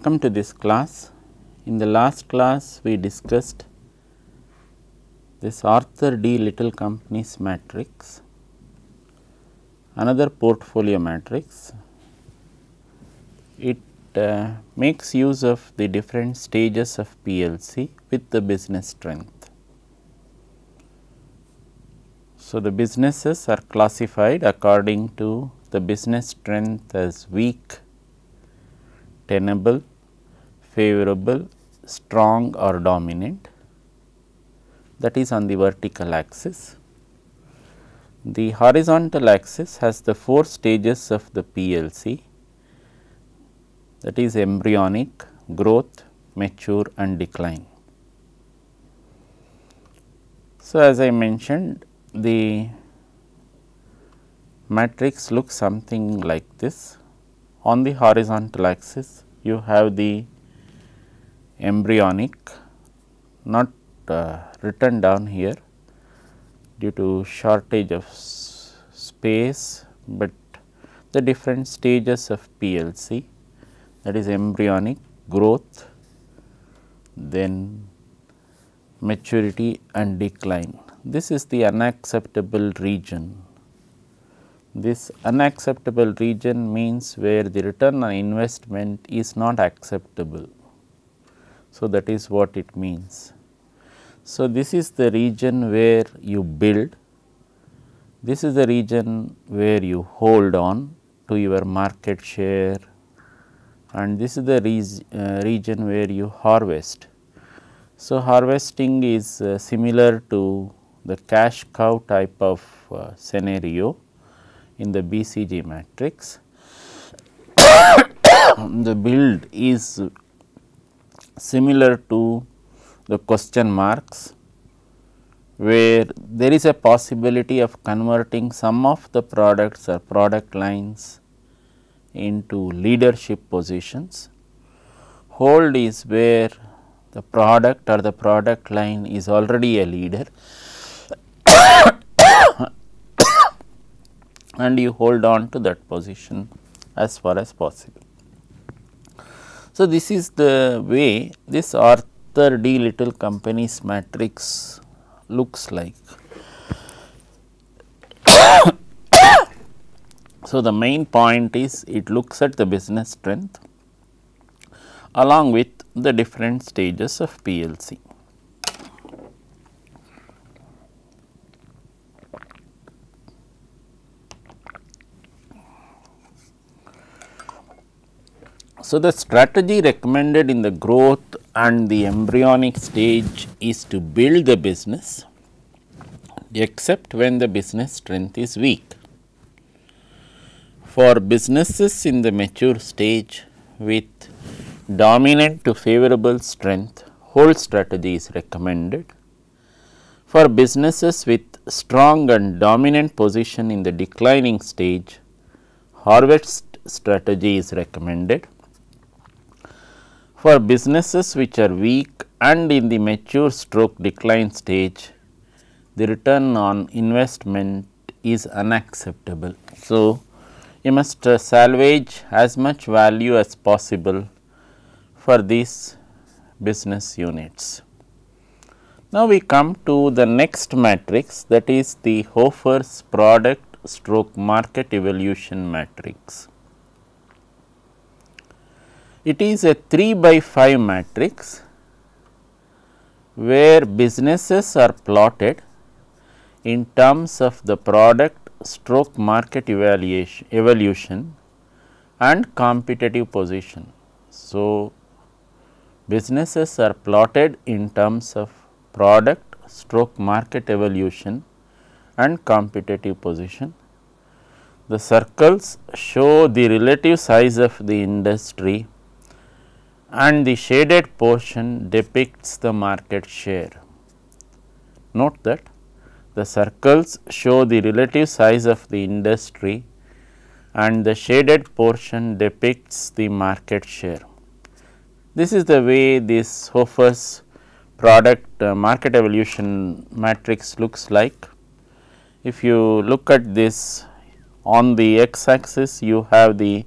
welcome to this class. In the last class we discussed this Arthur D. Little Company's matrix, another portfolio matrix. It uh, makes use of the different stages of PLC with the business strength. So, the businesses are classified according to the business strength as weak, tenable, favorable, strong or dominant that is on the vertical axis. The horizontal axis has the 4 stages of the PLC that is embryonic, growth, mature and decline. So, as I mentioned the matrix looks something like this. On the horizontal axis you have the embryonic not uh, written down here due to shortage of space, but the different stages of PLC that is embryonic growth, then maturity and decline. This is the unacceptable region. This unacceptable region means where the return on investment is not acceptable so, that is what it means. So, this is the region where you build, this is the region where you hold on to your market share and this is the re uh, region where you harvest. So, harvesting is uh, similar to the cash cow type of uh, scenario in the BCG matrix. the build is similar to the question marks where there is a possibility of converting some of the products or product lines into leadership positions. Hold is where the product or the product line is already a leader and you hold on to that position as far as possible. So, this is the way this Arthur D little companies matrix looks like. so, the main point is it looks at the business strength along with the different stages of PLC. So, the strategy recommended in the growth and the embryonic stage is to build the business except when the business strength is weak. For businesses in the mature stage with dominant to favorable strength, whole strategy is recommended. For businesses with strong and dominant position in the declining stage, harvest strategy is recommended. For businesses which are weak and in the mature stroke decline stage, the return on investment is unacceptable. So, you must salvage as much value as possible for these business units. Now, we come to the next matrix that is the Hofer's product stroke market evolution matrix. It is a 3 by 5 matrix where businesses are plotted in terms of the product stroke market evaluation evolution and competitive position. So, businesses are plotted in terms of product stroke market evolution and competitive position. The circles show the relative size of the industry and the shaded portion depicts the market share. Note that the circles show the relative size of the industry and the shaded portion depicts the market share. This is the way this Hofer's product uh, market evolution matrix looks like. If you look at this on the x axis, you have the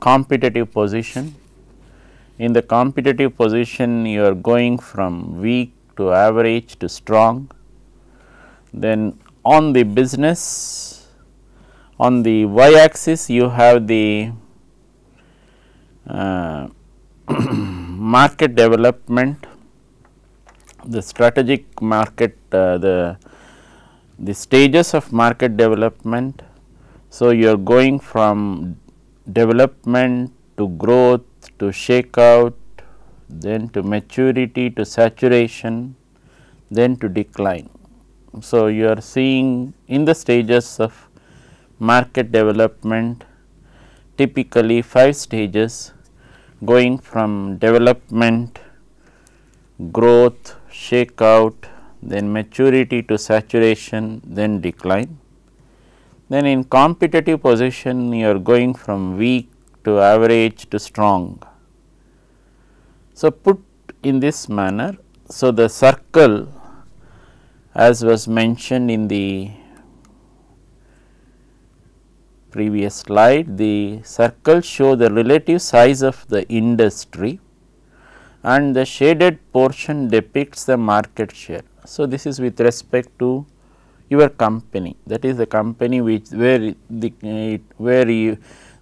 competitive position in the competitive position, you are going from weak to average to strong. Then on the business, on the y axis, you have the uh, market development, the strategic market, uh, the, the stages of market development. So, you are going from development to growth to shake out, then to maturity, to saturation, then to decline. So, you are seeing in the stages of market development typically 5 stages going from development, growth, shake out, then maturity to saturation, then decline. Then in competitive position you are going from weak to average to strong. So, put in this manner, so the circle as was mentioned in the previous slide, the circle show the relative size of the industry and the shaded portion depicts the market share. So, this is with respect to your company that is the company which where the uh, where you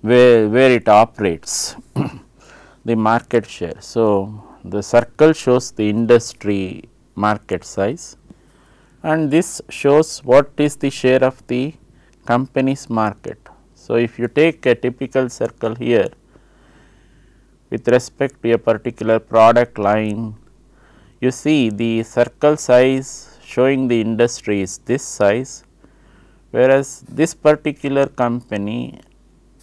where, where it operates the market share. So, the circle shows the industry market size and this shows what is the share of the company's market. So, if you take a typical circle here with respect to a particular product line, you see the circle size showing the industry is this size, whereas this particular company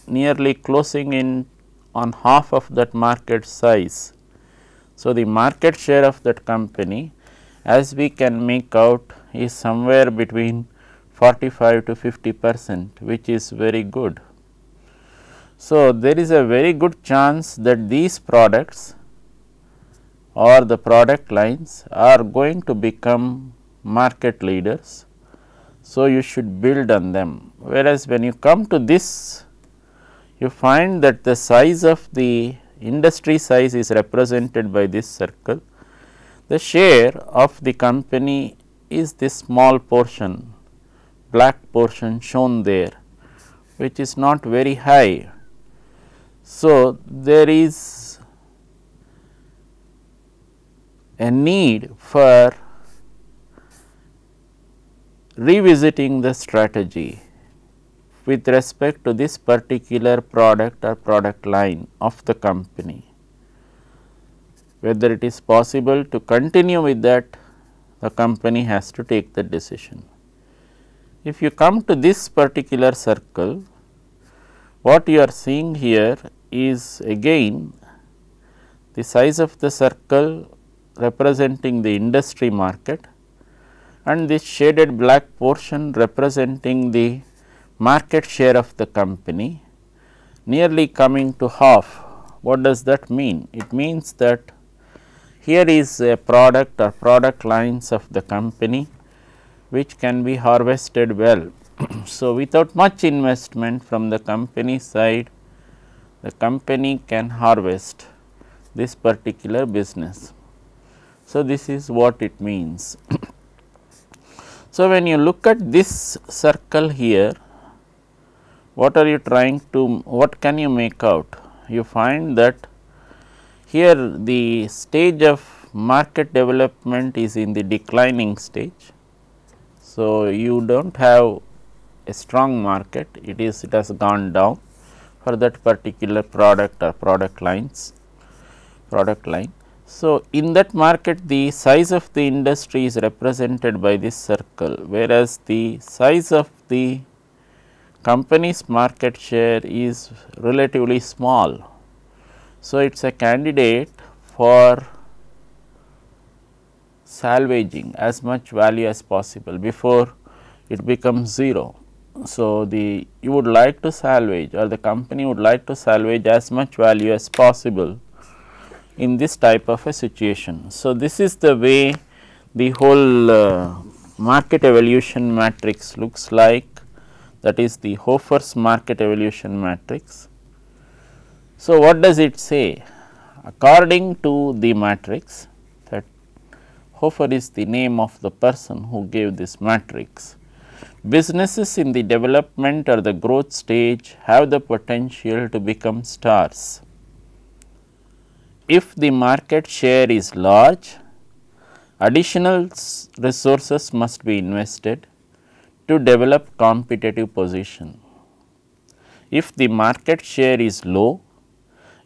nearly closing in on half of that market size. So, the market share of that company as we can make out is somewhere between 45 to 50 percent which is very good. So, there is a very good chance that these products or the product lines are going to become market leaders. So, you should build on them whereas, when you come to this you find that the size of the industry size is represented by this circle. The share of the company is this small portion, black portion shown there, which is not very high. So, there is a need for revisiting the strategy with respect to this particular product or product line of the company. Whether it is possible to continue with that the company has to take the decision. If you come to this particular circle, what you are seeing here is again the size of the circle representing the industry market and this shaded black portion representing the market share of the company nearly coming to half. What does that mean? It means that here is a product or product lines of the company which can be harvested well. so, without much investment from the company side, the company can harvest this particular business. So, this is what it means. so, when you look at this circle here, what are you trying to, what can you make out? You find that here the stage of market development is in the declining stage. So, you do not have a strong market, it is it has gone down for that particular product or product lines, product line. So, in that market the size of the industry is represented by this circle, whereas the size of the company's market share is relatively small. So, it is a candidate for salvaging as much value as possible before it becomes 0. So, the you would like to salvage or the company would like to salvage as much value as possible in this type of a situation. So, this is the way the whole uh, market evolution matrix looks like that is the Hofer's market evolution matrix. So, what does it say? According to the matrix that Hofer is the name of the person who gave this matrix. Businesses in the development or the growth stage have the potential to become stars. If the market share is large, additional resources must be invested to develop competitive position. If the market share is low,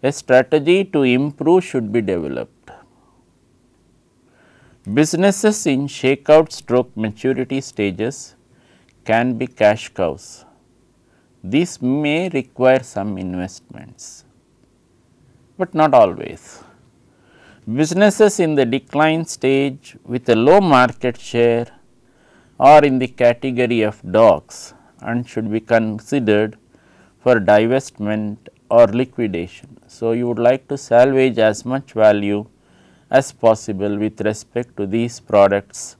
a strategy to improve should be developed. Businesses in shakeout stroke maturity stages can be cash cows. This may require some investments, but not always. Businesses in the decline stage with a low market share are in the category of dogs and should be considered for divestment or liquidation. So, you would like to salvage as much value as possible with respect to these products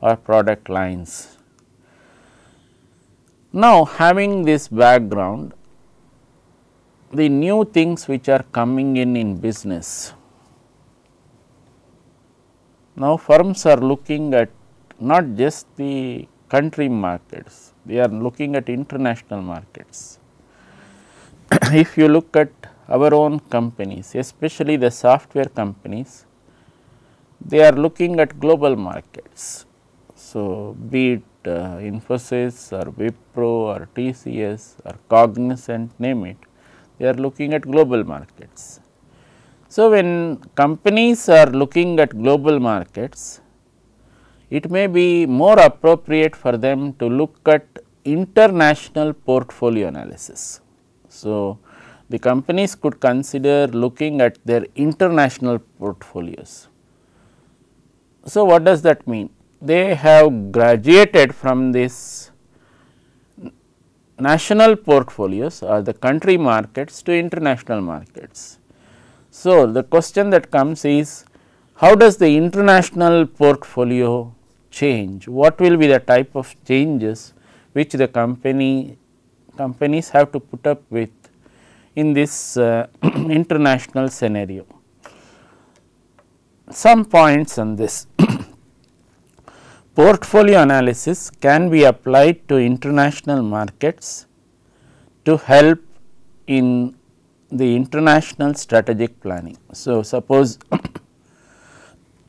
or product lines. Now, having this background, the new things which are coming in in business. Now, firms are looking at not just the country markets, they are looking at international markets. if you look at our own companies, especially the software companies, they are looking at global markets. So, be it uh, Infosys or Wipro or TCS or Cognizant, name it, they are looking at global markets. So, when companies are looking at global markets, it may be more appropriate for them to look at international portfolio analysis. So, the companies could consider looking at their international portfolios. So, what does that mean? They have graduated from this national portfolios or the country markets to international markets. So, the question that comes is how does the international portfolio change, what will be the type of changes which the company companies have to put up with in this uh, international scenario. Some points on this portfolio analysis can be applied to international markets to help in the international strategic planning. So, suppose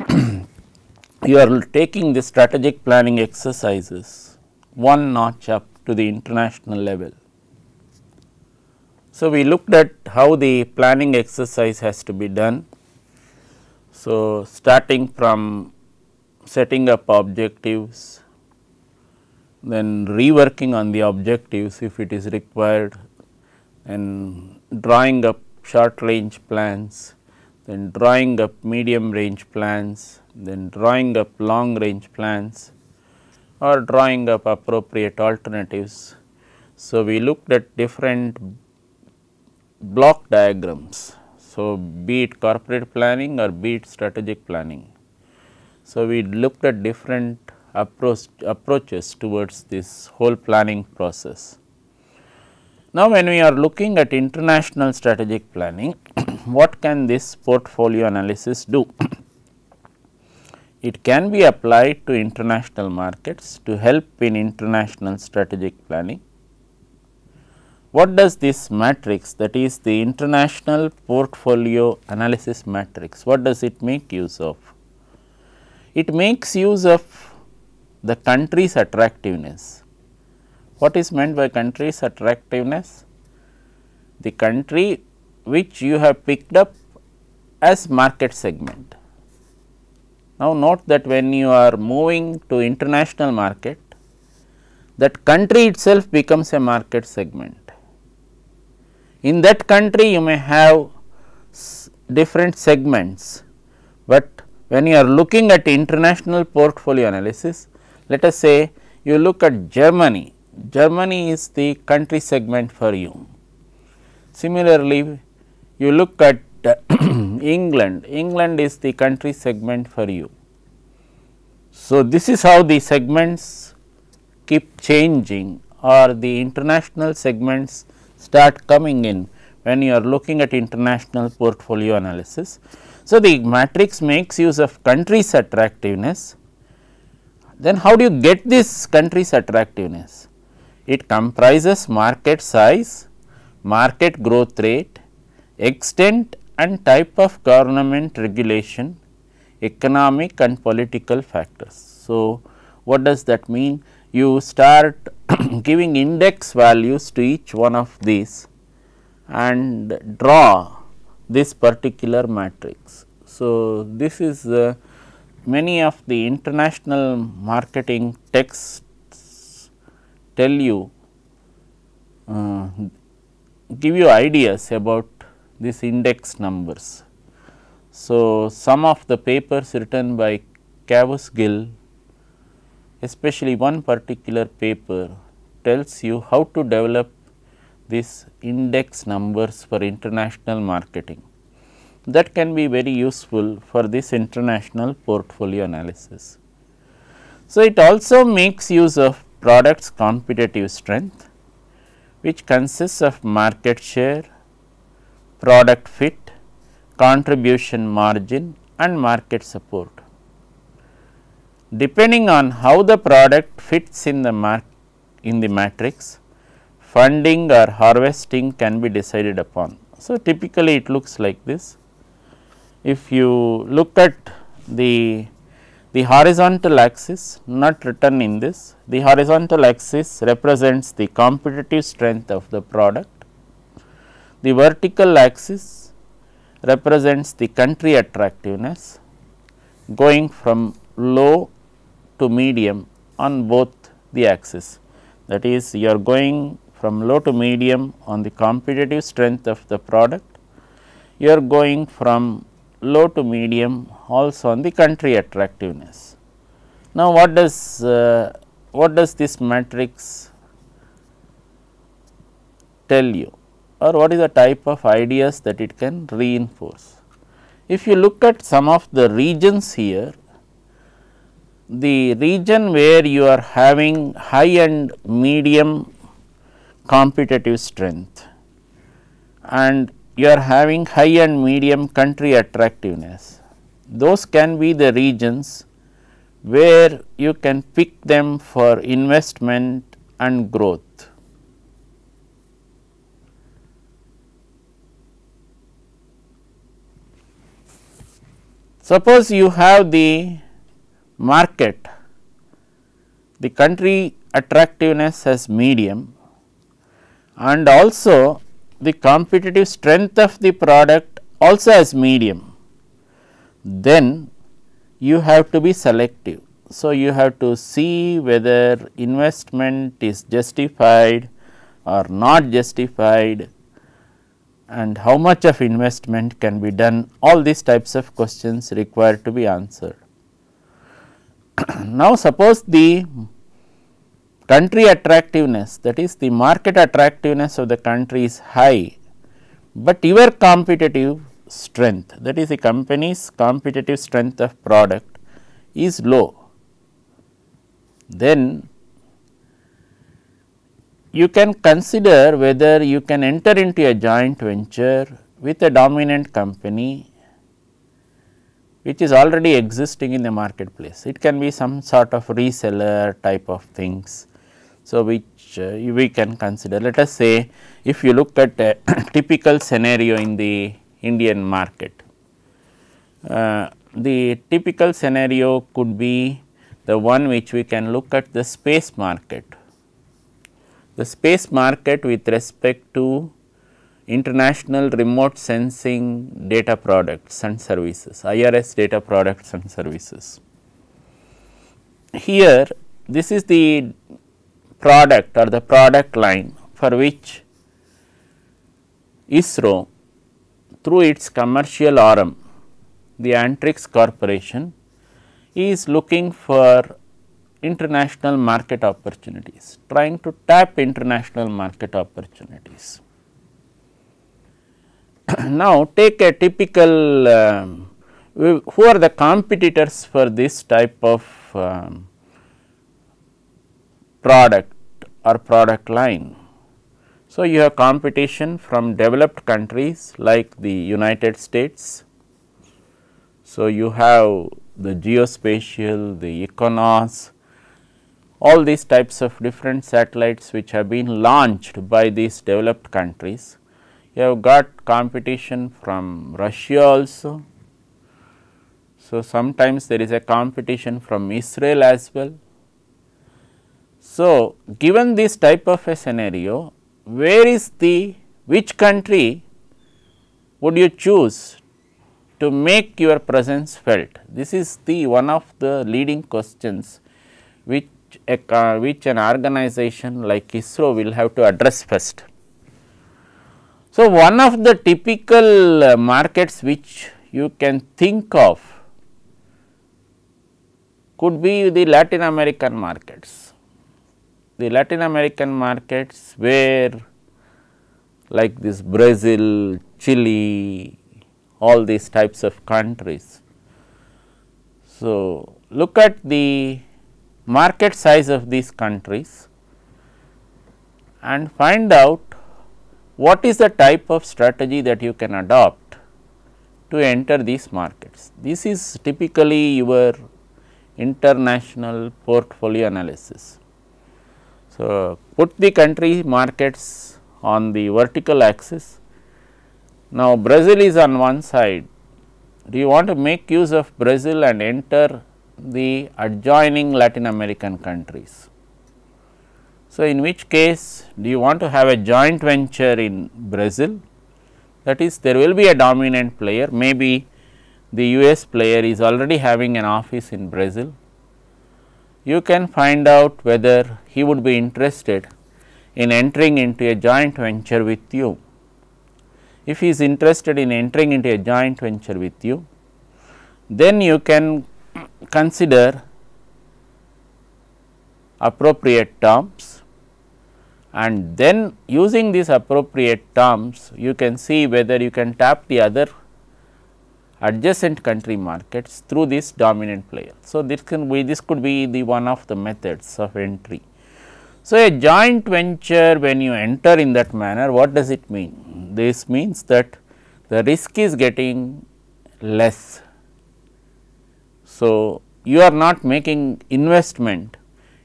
you are taking the strategic planning exercises one notch up to the international level. So, we looked at how the planning exercise has to be done. So, starting from setting up objectives, then reworking on the objectives if it is required and drawing up short range plans, then drawing up medium range plans, then drawing up long range plans or drawing up appropriate alternatives. So, we looked at different block diagrams. So, be it corporate planning or be it strategic planning. So, we looked at different approach, approaches towards this whole planning process. Now, when we are looking at international strategic planning, what can this portfolio analysis do? It can be applied to international markets to help in international strategic planning. What does this matrix that is the international portfolio analysis matrix, what does it make use of? It makes use of the country's attractiveness. What is meant by country's attractiveness? The country which you have picked up as market segment. Now, note that when you are moving to international market, that country itself becomes a market segment. In that country, you may have different segments, but when you are looking at international portfolio analysis, let us say you look at Germany, Germany is the country segment for you. Similarly, you look at uh, England, England is the country segment for you. So, this is how the segments keep changing or the international segments start coming in when you are looking at international portfolio analysis. So, the matrix makes use of countries attractiveness. Then how do you get this countries attractiveness? It comprises market size, market growth rate, extent and type of government regulation, economic and political factors. So, what does that mean? You start giving index values to each one of these and draw this particular matrix. So, this is uh, many of the international marketing texts tell you uh, give you ideas about these index numbers. So, some of the papers written by Cavus Gill especially one particular paper tells you how to develop these index numbers for international marketing. That can be very useful for this international portfolio analysis. So, it also makes use of products competitive strength which consists of market share, product fit, contribution margin and market support. Depending on how the product fits in the, in the matrix, funding or harvesting can be decided upon. So, typically it looks like this. If you look at the, the horizontal axis not written in this, the horizontal axis represents the competitive strength of the product the vertical axis represents the country attractiveness going from low to medium on both the axis. That is you are going from low to medium on the competitive strength of the product, you are going from low to medium also on the country attractiveness. Now, what does uh, what does this matrix tell you? or what is the type of ideas that it can reinforce. If you look at some of the regions here, the region where you are having high and medium competitive strength and you are having high and medium country attractiveness. Those can be the regions where you can pick them for investment and growth Suppose you have the market, the country attractiveness as medium and also the competitive strength of the product also as medium, then you have to be selective. So, you have to see whether investment is justified or not justified and how much of investment can be done all these types of questions require to be answered. now suppose the country attractiveness that is the market attractiveness of the country is high, but your competitive strength that is the company's competitive strength of product is low. Then you can consider whether you can enter into a joint venture with a dominant company which is already existing in the marketplace. It can be some sort of reseller type of things. So, which uh, we can consider. Let us say if you look at a typical scenario in the Indian market, uh, the typical scenario could be the one which we can look at the space market the space market with respect to international remote sensing data products and services, IRS data products and services. Here, this is the product or the product line for which ISRO through its commercial arm, the Antrix Corporation is looking for international market opportunities, trying to tap international market opportunities. now, take a typical um, who are the competitors for this type of um, product or product line. So, you have competition from developed countries like the United States. So, you have the geospatial, the Econos, all these types of different satellites which have been launched by these developed countries. You have got competition from Russia also. So, sometimes there is a competition from Israel as well. So, given this type of a scenario, where is the which country would you choose to make your presence felt? This is the one of the leading questions which a, which an organization like ISRO will have to address first. So, one of the typical uh, markets which you can think of could be the Latin American markets. The Latin American markets where like this Brazil, Chile, all these types of countries. So, look at the market size of these countries and find out what is the type of strategy that you can adopt to enter these markets. This is typically your international portfolio analysis. So, put the country markets on the vertical axis. Now, Brazil is on one side. Do you want to make use of Brazil and enter the adjoining Latin American countries. So, in which case do you want to have a joint venture in Brazil that is there will be a dominant player maybe the US player is already having an office in Brazil. You can find out whether he would be interested in entering into a joint venture with you. If he is interested in entering into a joint venture with you, then you can consider appropriate terms and then using these appropriate terms you can see whether you can tap the other adjacent country markets through this dominant player. So, this can be this could be the one of the methods of entry. So, a joint venture when you enter in that manner what does it mean? This means that the risk is getting less so, you are not making investment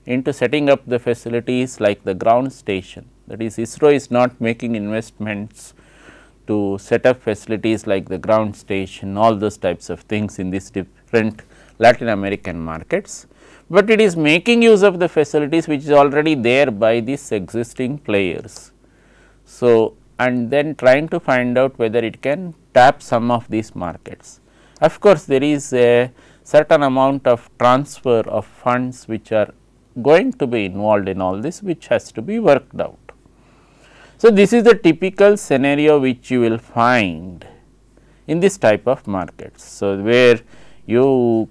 into setting up the facilities like the ground station that is ISRO is not making investments to set up facilities like the ground station all those types of things in these different Latin American markets, but it is making use of the facilities which is already there by these existing players. So, and then trying to find out whether it can tap some of these markets. Of course, there is a certain amount of transfer of funds which are going to be involved in all this which has to be worked out. So, this is the typical scenario which you will find in this type of markets. So, where you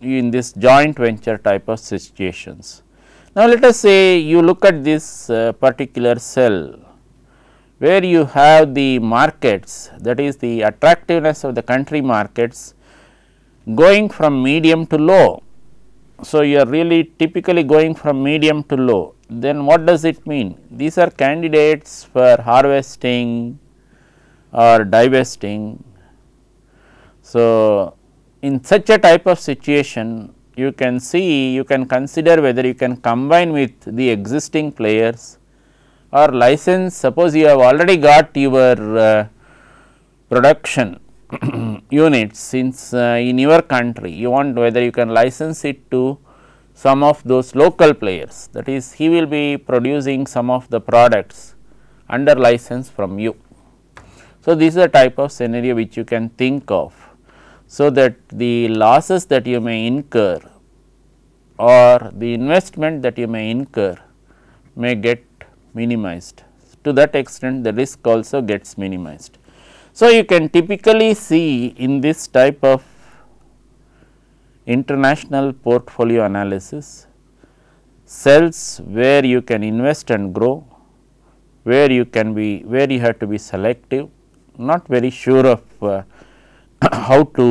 in this joint venture type of situations. Now, let us say you look at this uh, particular cell where you have the markets that is the attractiveness of the country markets going from medium to low. So, you are really typically going from medium to low, then what does it mean? These are candidates for harvesting or divesting. So, in such a type of situation, you can see, you can consider whether you can combine with the existing players or license. Suppose you have already got your uh, production units since uh, in your country you want whether you can license it to some of those local players that is he will be producing some of the products under license from you. So, this is a type of scenario which you can think of. So, that the losses that you may incur or the investment that you may incur may get minimized to that extent the risk also gets minimized. So, you can typically see in this type of international portfolio analysis cells where you can invest and grow, where you can be where you have to be selective, not very sure of uh, how to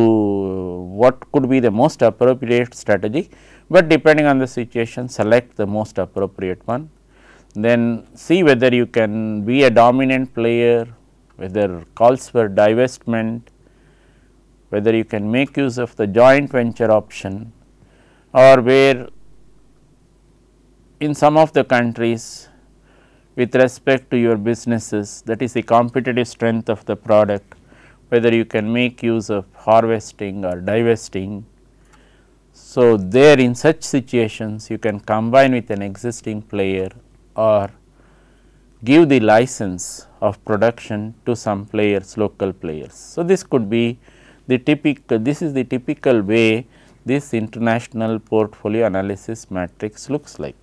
what could be the most appropriate strategy, but depending on the situation select the most appropriate one. Then see whether you can be a dominant player whether calls for divestment, whether you can make use of the joint venture option or where in some of the countries with respect to your businesses that is the competitive strength of the product whether you can make use of harvesting or divesting. So, there in such situations you can combine with an existing player or give the license of production to some players, local players. So, this could be the typical, this is the typical way this international portfolio analysis matrix looks like.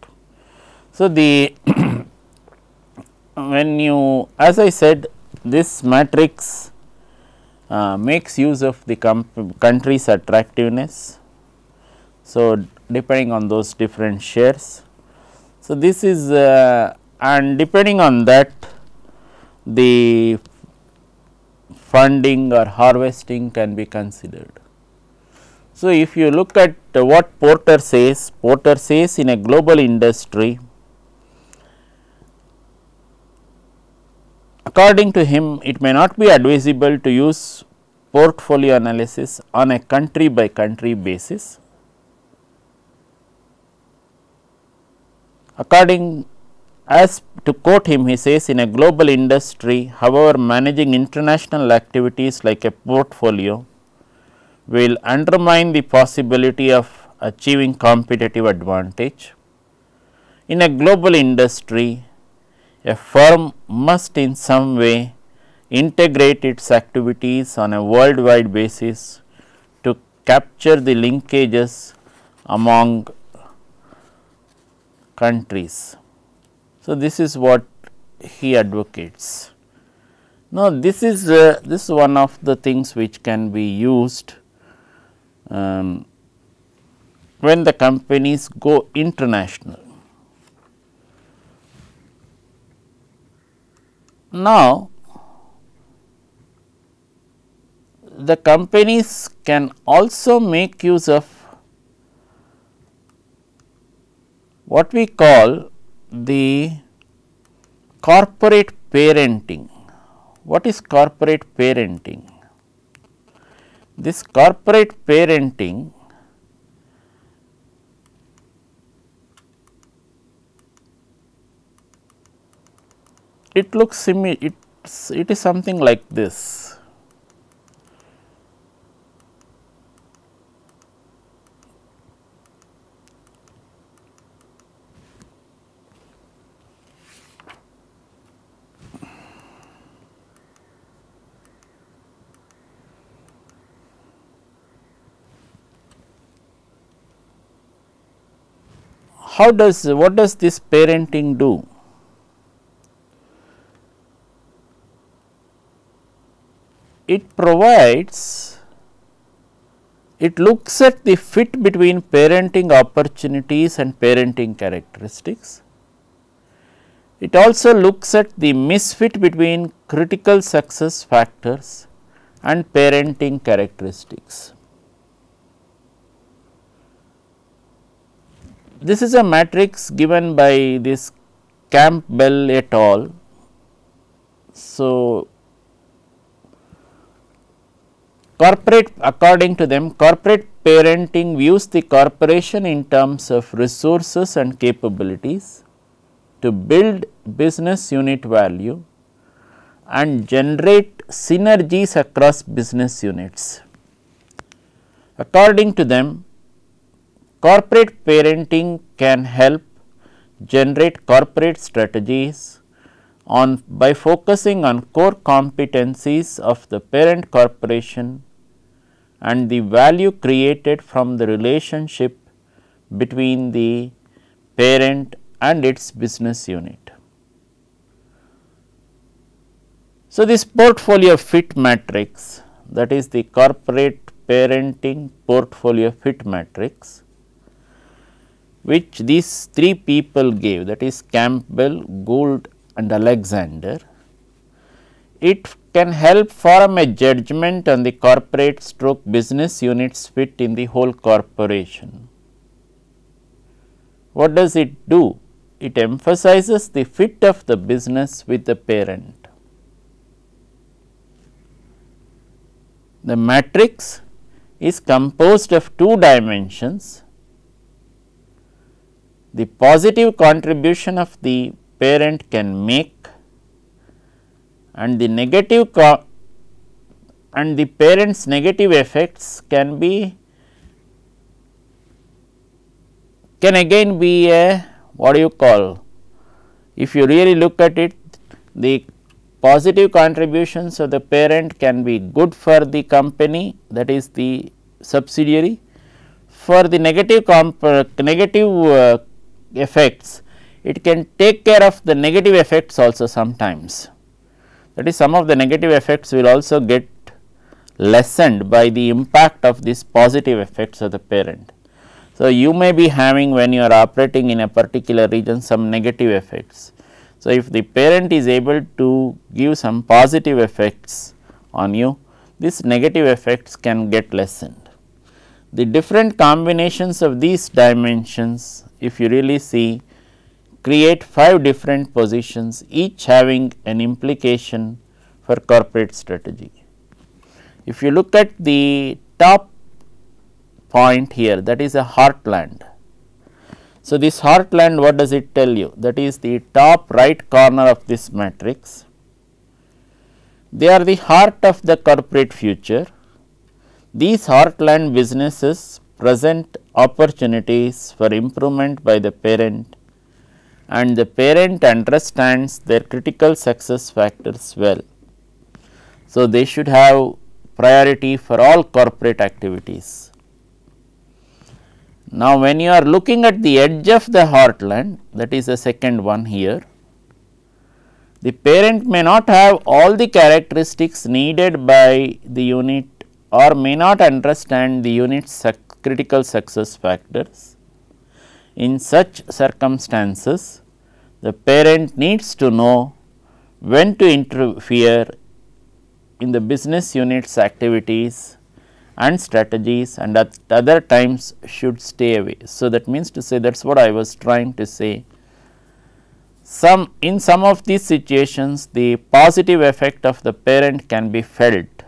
So, the when you as I said this matrix uh, makes use of the country's attractiveness. So, depending on those different shares. So, this is uh, and depending on that the funding or harvesting can be considered. So, if you look at what Porter says, Porter says in a global industry, according to him it may not be advisable to use portfolio analysis on a country by country basis. According as to quote him, he says, in a global industry, however, managing international activities like a portfolio will undermine the possibility of achieving competitive advantage. In a global industry, a firm must in some way integrate its activities on a worldwide basis to capture the linkages among countries. So, this is what he advocates. Now, this is uh, this is one of the things which can be used um, when the companies go international. Now, the companies can also make use of what we call the corporate parenting. What is corporate parenting? This corporate parenting it looks simi it it is something like this how does what does this parenting do? It provides it looks at the fit between parenting opportunities and parenting characteristics. It also looks at the misfit between critical success factors and parenting characteristics. This is a matrix given by this Campbell et al. So, corporate according to them corporate parenting views the corporation in terms of resources and capabilities to build business unit value and generate synergies across business units. According to them, Corporate parenting can help generate corporate strategies on by focusing on core competencies of the parent corporation and the value created from the relationship between the parent and its business unit. So, this portfolio fit matrix that is the corporate parenting portfolio fit matrix which these three people gave that is Campbell, Gould and Alexander, it can help form a judgment on the corporate stroke business units fit in the whole corporation. What does it do? It emphasizes the fit of the business with the parent. The matrix is composed of two dimensions the positive contribution of the parent can make and the negative and the parent's negative effects can be can again be a what do you call if you really look at it the positive contributions of the parent can be good for the company that is the subsidiary for the negative negative uh, effects, it can take care of the negative effects also sometimes. That is some of the negative effects will also get lessened by the impact of these positive effects of the parent. So, you may be having when you are operating in a particular region some negative effects. So, if the parent is able to give some positive effects on you, these negative effects can get lessened. The different combinations of these dimensions if you really see create 5 different positions each having an implication for corporate strategy. If you look at the top point here that is a heartland. So, this heartland what does it tell you? That is the top right corner of this matrix. They are the heart of the corporate future. These heartland businesses present opportunities for improvement by the parent and the parent understands their critical success factors well. So, they should have priority for all corporate activities. Now, when you are looking at the edge of the heartland that is the second one here, the parent may not have all the characteristics needed by the unit or may not understand the unit's critical success factors. In such circumstances, the parent needs to know when to interfere in the business unit's activities and strategies and at other times should stay away. So, that means to say that is what I was trying to say. Some in some of these situations the positive effect of the parent can be felt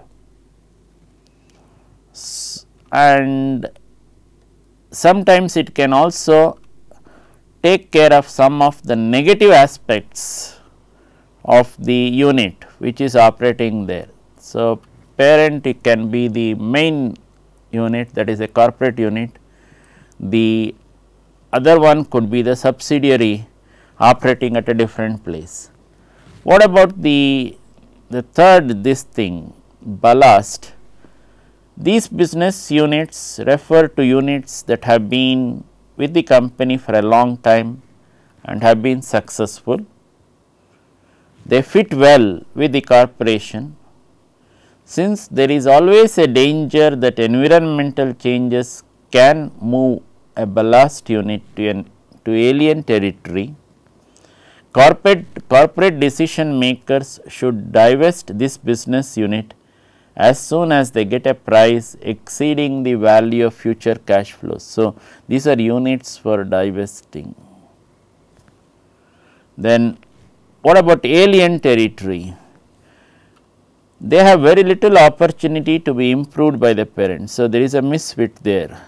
and sometimes it can also take care of some of the negative aspects of the unit which is operating there. So, parent it can be the main unit that is a corporate unit, the other one could be the subsidiary operating at a different place. What about the, the third this thing ballast these business units refer to units that have been with the company for a long time and have been successful. They fit well with the corporation since there is always a danger that environmental changes can move a ballast unit to, an, to alien territory. Corporate, corporate decision makers should divest this business unit as soon as they get a price exceeding the value of future cash flows. So, these are units for divesting. Then what about alien territory? They have very little opportunity to be improved by the parent. So, there is a misfit there.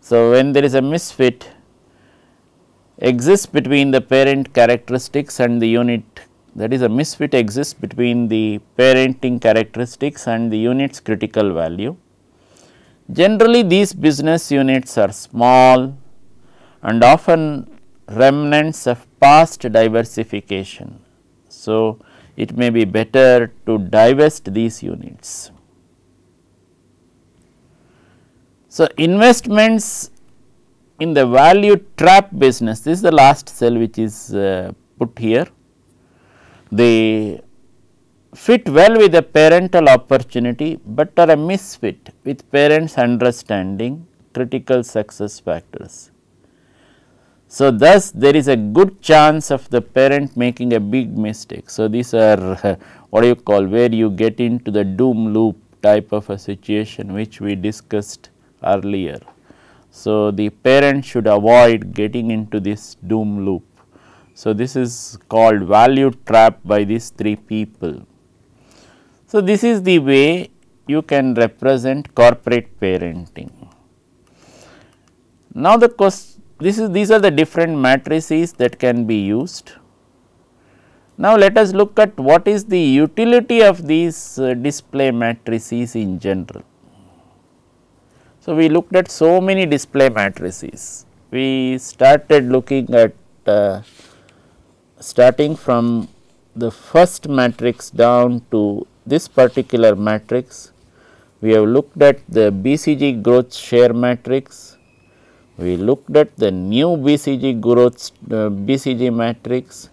So, when there is a misfit exists between the parent characteristics and the unit that is a misfit exists between the parenting characteristics and the unit's critical value. Generally these business units are small and often remnants of past diversification. So, it may be better to divest these units. So, investments in the value trap business, this is the last cell which is uh, put here. They fit well with a parental opportunity, but are a misfit with parents' understanding critical success factors. So, thus there is a good chance of the parent making a big mistake. So, these are what do you call where you get into the doom loop type of a situation which we discussed earlier. So, the parent should avoid getting into this doom loop. So, this is called value trap by these three people. So, this is the way you can represent corporate parenting. Now, the cost this is these are the different matrices that can be used. Now, let us look at what is the utility of these uh, display matrices in general. So, we looked at so many display matrices. We started looking at uh, starting from the first matrix down to this particular matrix, we have looked at the BCG growth share matrix, we looked at the new BCG growth uh, BCG matrix,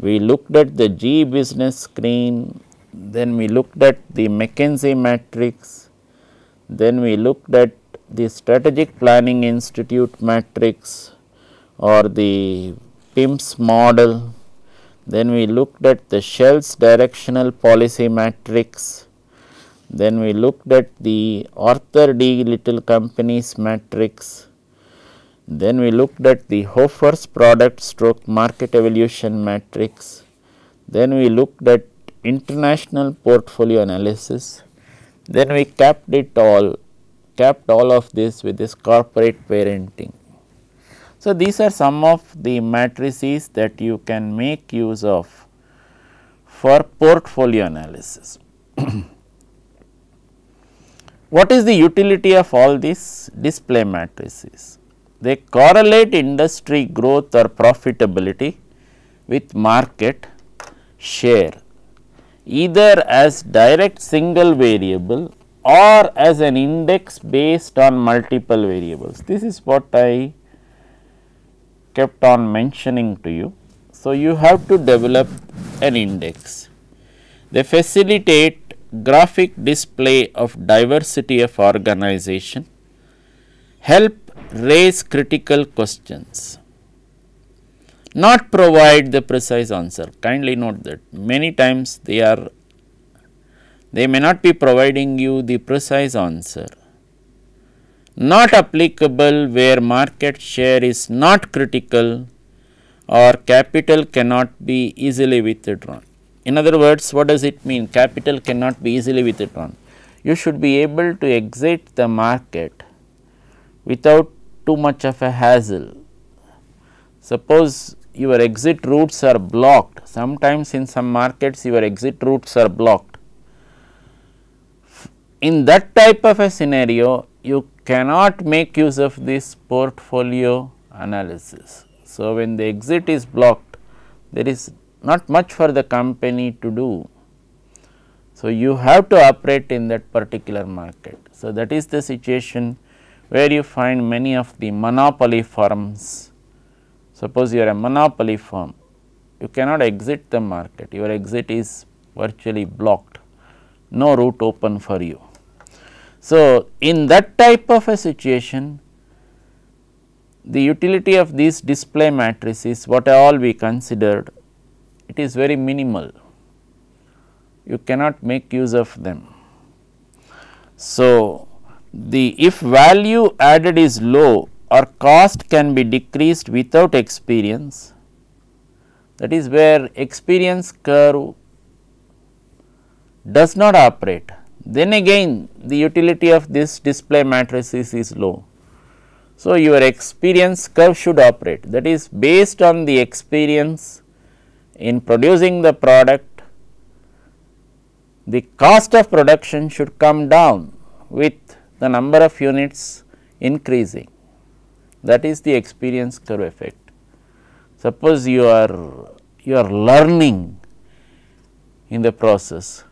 we looked at the G business screen, then we looked at the McKenzie matrix, then we looked at the strategic planning institute matrix or the TIMS model, then we looked at the Shell's directional policy matrix, then we looked at the Arthur D. Little companies matrix, then we looked at the Hofer's product stroke market evolution matrix, then we looked at international portfolio analysis, then we capped it all, capped all of this with this corporate parenting. So, these are some of the matrices that you can make use of for portfolio analysis. what is the utility of all these display matrices? They correlate industry growth or profitability with market share either as direct single variable or as an index based on multiple variables. This is what I kept on mentioning to you. So, you have to develop an index. They facilitate graphic display of diversity of organization, help raise critical questions, not provide the precise answer. Kindly note that many times they are, they may not be providing you the precise answer, not applicable where market share is not critical or capital cannot be easily withdrawn. In other words, what does it mean? Capital cannot be easily withdrawn. You should be able to exit the market without too much of a hassle. Suppose your exit routes are blocked, sometimes in some markets your exit routes are blocked. In that type of a scenario, you cannot make use of this portfolio analysis. So, when the exit is blocked, there is not much for the company to do. So, you have to operate in that particular market. So, that is the situation where you find many of the monopoly firms. Suppose you are a monopoly firm, you cannot exit the market, your exit is virtually blocked, no route open for you. So, in that type of a situation, the utility of these display matrices what all we considered, it is very minimal, you cannot make use of them. So, the if value added is low or cost can be decreased without experience, that is where experience curve does not operate then again the utility of this display matrices is low. So, your experience curve should operate that is based on the experience in producing the product, the cost of production should come down with the number of units increasing that is the experience curve effect. Suppose you are you are learning in the process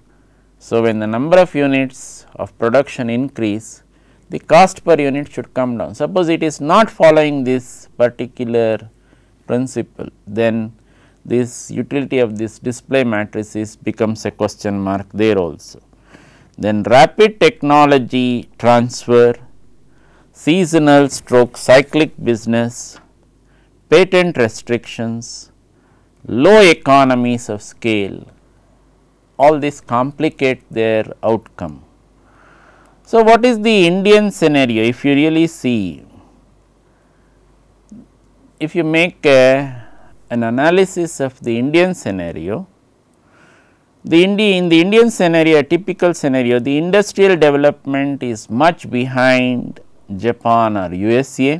so, when the number of units of production increase, the cost per unit should come down. Suppose it is not following this particular principle, then this utility of this display matrices becomes a question mark there also. Then rapid technology transfer, seasonal stroke cyclic business, patent restrictions, low economies of scale all this complicate their outcome. So, what is the Indian scenario if you really see? If you make a, an analysis of the Indian scenario, the Indi in the Indian scenario, a typical scenario, the industrial development is much behind Japan or USA.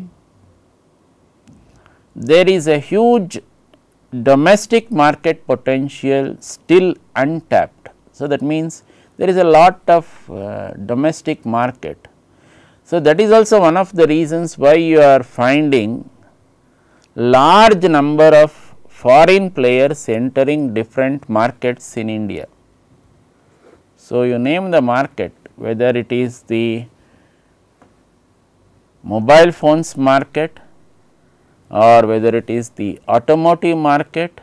There is a huge domestic market potential still untapped. So, that means there is a lot of uh, domestic market. So, that is also one of the reasons why you are finding large number of foreign players entering different markets in India. So, you name the market whether it is the mobile phones market or whether it is the automotive market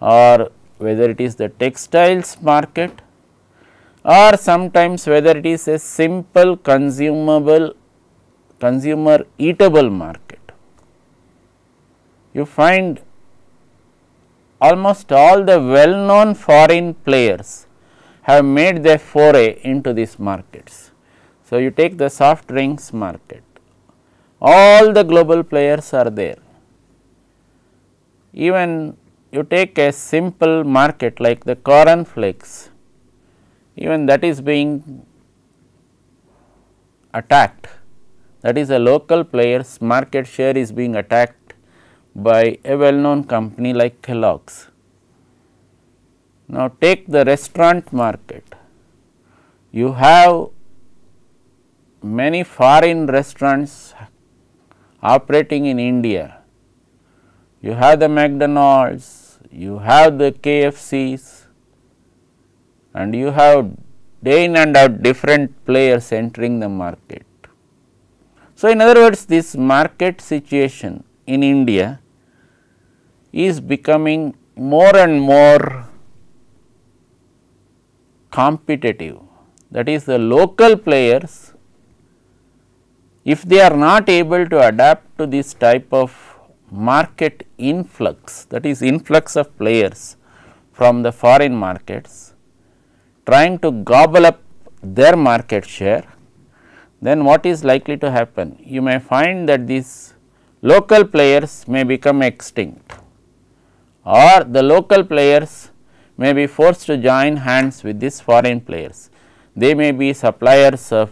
or whether it is the textiles market or sometimes whether it is a simple consumable consumer eatable market. You find almost all the well known foreign players have made their foray into these markets. So, you take the soft drinks market, all the global players are there. Even you take a simple market like the corn flakes, even that is being attacked that is a local player's market share is being attacked by a well known company like Kellogg's. Now, take the restaurant market, you have many foreign restaurants operating in India. You have the McDonald's, you have the KFCs and you have day in and out different players entering the market. So, in other words this market situation in India is becoming more and more competitive that is the local players if they are not able to adapt to this type of market influx that is influx of players from the foreign markets trying to gobble up their market share, then what is likely to happen? You may find that these local players may become extinct or the local players may be forced to join hands with these foreign players. They may be suppliers of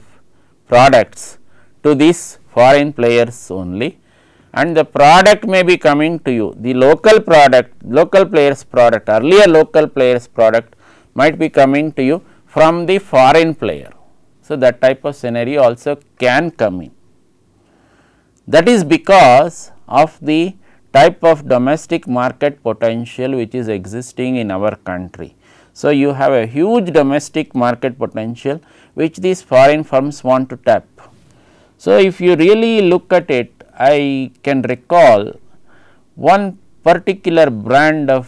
products to these foreign players only and the product may be coming to you the local product local players product earlier local players product might be coming to you from the foreign player. So, that type of scenario also can come in that is because of the type of domestic market potential which is existing in our country. So, you have a huge domestic market potential which these foreign firms want to tap so, if you really look at it, I can recall one particular brand of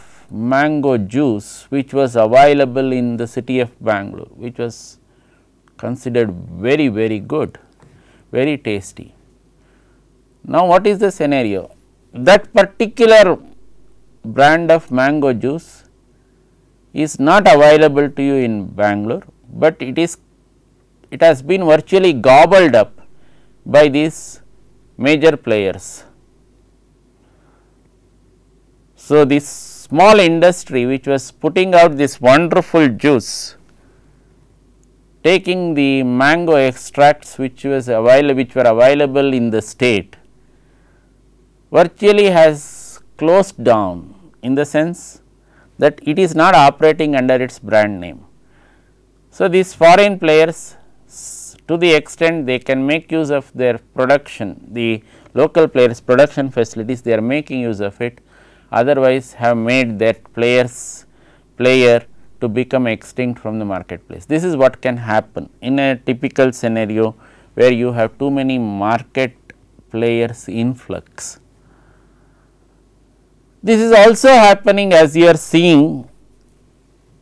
mango juice which was available in the city of Bangalore, which was considered very, very good, very tasty. Now, what is the scenario? That particular brand of mango juice is not available to you in Bangalore, but it is it has been virtually gobbled up by these major players. So, this small industry which was putting out this wonderful juice taking the mango extracts which was available which were available in the state virtually has closed down in the sense that it is not operating under its brand name. So, these foreign players to the extent they can make use of their production, the local players production facilities they are making use of it, otherwise have made that players player to become extinct from the marketplace. This is what can happen in a typical scenario where you have too many market players influx. This is also happening as you are seeing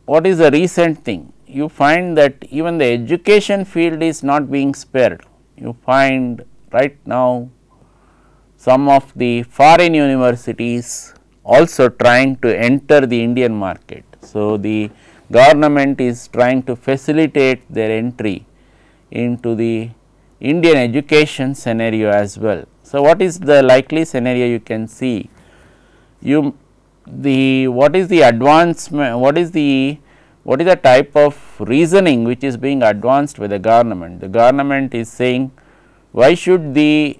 what is a recent thing you find that even the education field is not being spared. You find right now some of the foreign universities also trying to enter the Indian market. So, the government is trying to facilitate their entry into the Indian education scenario as well. So, what is the likely scenario you can see? You the what is the advancement, what is the what is the type of reasoning which is being advanced by the government? The government is saying why should the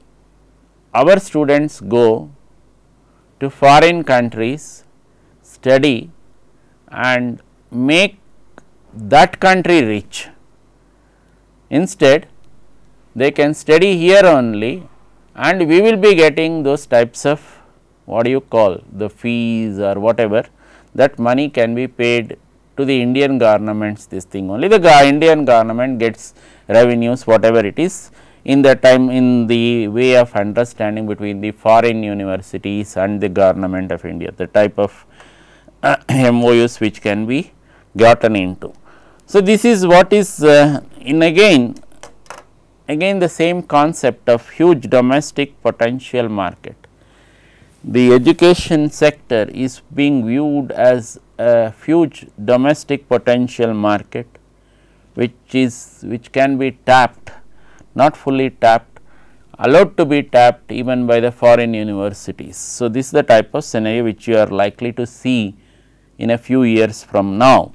our students go to foreign countries study and make that country rich. Instead, they can study here only and we will be getting those types of what do you call the fees or whatever that money can be paid to the Indian government's this thing only the Indian government gets revenues whatever it is in the time in the way of understanding between the foreign universities and the government of India the type of uh, MOUs which can be gotten into. So, this is what is uh, in again again the same concept of huge domestic potential market the education sector is being viewed as a huge domestic potential market which is which can be tapped not fully tapped allowed to be tapped even by the foreign universities. So, this is the type of scenario which you are likely to see in a few years from now.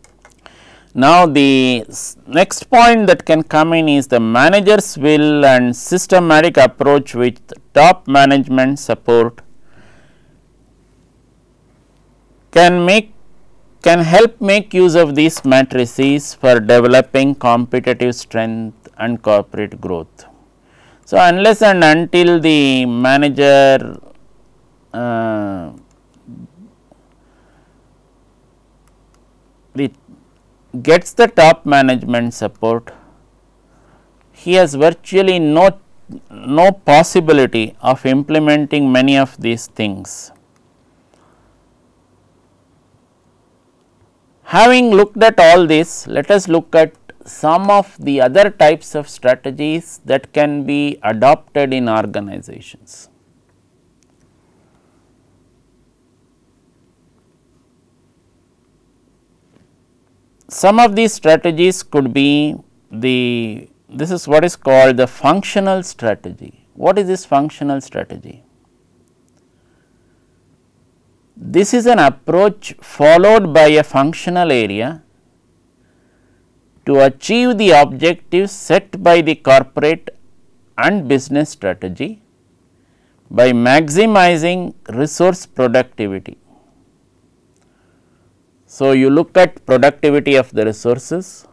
now, the next point that can come in is the manager's will and systematic approach with top management support can make can help make use of these matrices for developing competitive strength and corporate growth. So, unless and until the manager uh, gets the top management support, he has virtually no no possibility of implementing many of these things. Having looked at all this, let us look at some of the other types of strategies that can be adopted in organizations. Some of these strategies could be the this is what is called the functional strategy. What is this functional strategy? This is an approach followed by a functional area to achieve the objectives set by the corporate and business strategy by maximizing resource productivity. So, you look at productivity of the resources,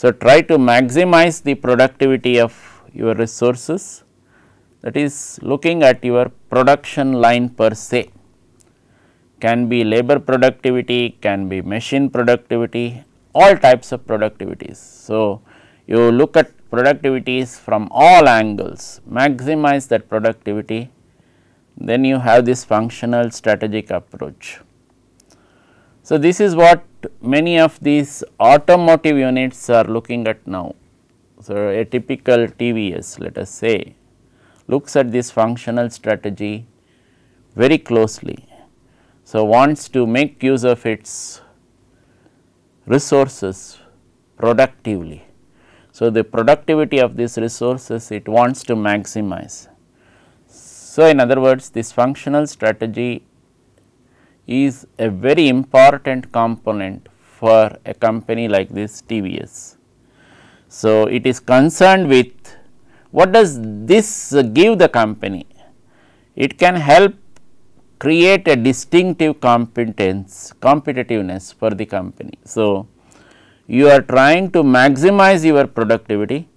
so, try to maximize the productivity of your resources that is looking at your production line per se can be labor productivity, can be machine productivity, all types of productivities. So, you look at productivities from all angles, maximize that productivity, then you have this functional strategic approach. So, this is what many of these automotive units are looking at now. So, a typical TVS let us say looks at this functional strategy very closely. So, wants to make use of its resources productively. So, the productivity of these resources it wants to maximize. So, in other words this functional strategy is a very important component for a company like this TVS. So, it is concerned with what does this give the company? It can help create a distinctive competence, competitiveness for the company. So, you are trying to maximize your productivity.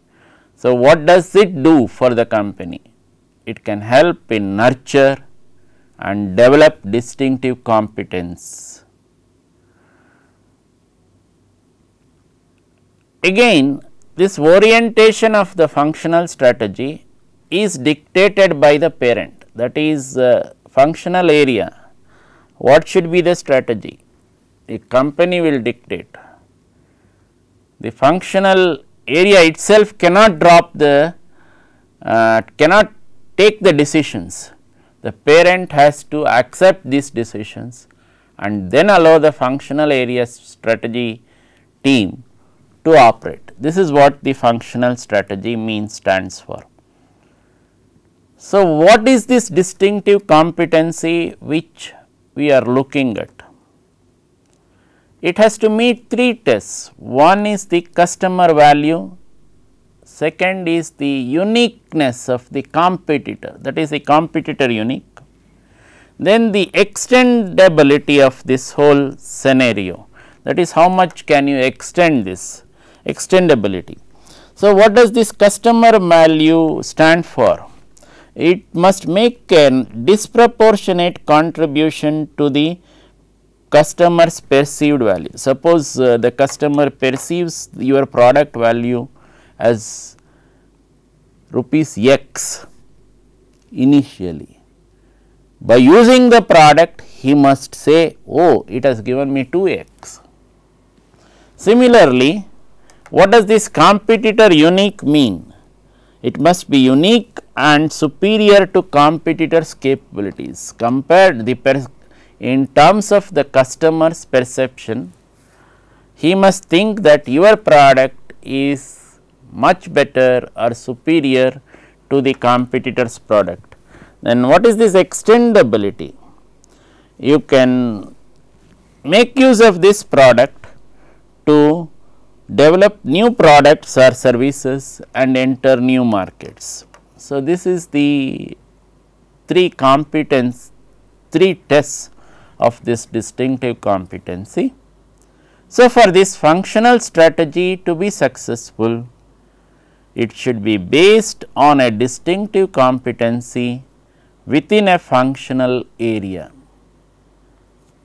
So, what does it do for the company? It can help in nurture and develop distinctive competence. Again, this orientation of the functional strategy is dictated by the parent that is uh, functional area. What should be the strategy? The company will dictate. The functional area itself cannot drop the, uh, cannot take the decisions the parent has to accept these decisions and then allow the functional area strategy team to operate. This is what the functional strategy means stands for. So, what is this distinctive competency which we are looking at? It has to meet three tests. One is the customer value, Second is the uniqueness of the competitor that is a competitor unique. Then the extendability of this whole scenario that is how much can you extend this extendability. So, what does this customer value stand for? It must make a disproportionate contribution to the customer's perceived value. Suppose uh, the customer perceives your product value as rupees x initially. By using the product he must say oh it has given me 2 x. Similarly, what does this competitor unique mean? It must be unique and superior to competitors capabilities compared the in terms of the customer's perception he must think that your product is much better or superior to the competitor's product. Then what is this extendability? You can make use of this product to develop new products or services and enter new markets. So, this is the three competence, three tests of this distinctive competency. So, for this functional strategy to be successful, it should be based on a distinctive competency within a functional area.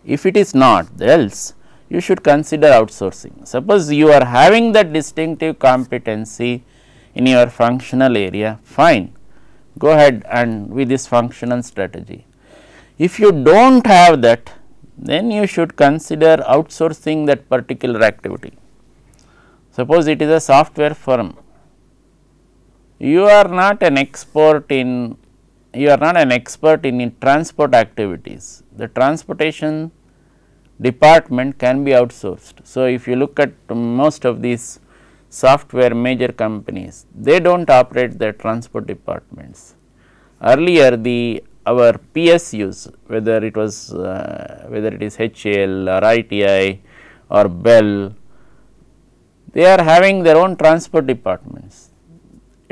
If it is not else you should consider outsourcing. Suppose you are having that distinctive competency in your functional area fine go ahead and with this functional strategy. If you do not have that then you should consider outsourcing that particular activity. Suppose it is a software firm you are not an expert in you are not an expert in, in transport activities. The transportation department can be outsourced. So, if you look at most of these software major companies, they do not operate their transport departments. Earlier the our PSUs whether it was uh, whether it is HAL or ITI or Bell, they are having their own transport departments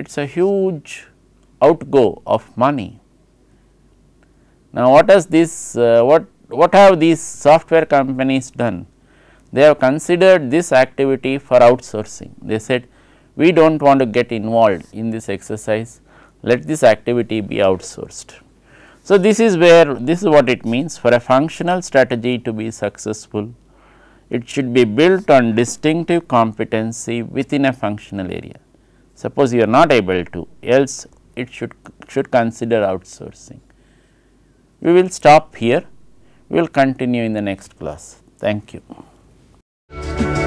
it is a huge outgo of money. Now, what has this uh, what what have these software companies done? They have considered this activity for outsourcing. They said we do not want to get involved in this exercise, let this activity be outsourced. So, this is where this is what it means for a functional strategy to be successful, it should be built on distinctive competency within a functional area. Suppose you are not able to, else it should, should consider outsourcing. We will stop here. We will continue in the next class. Thank you.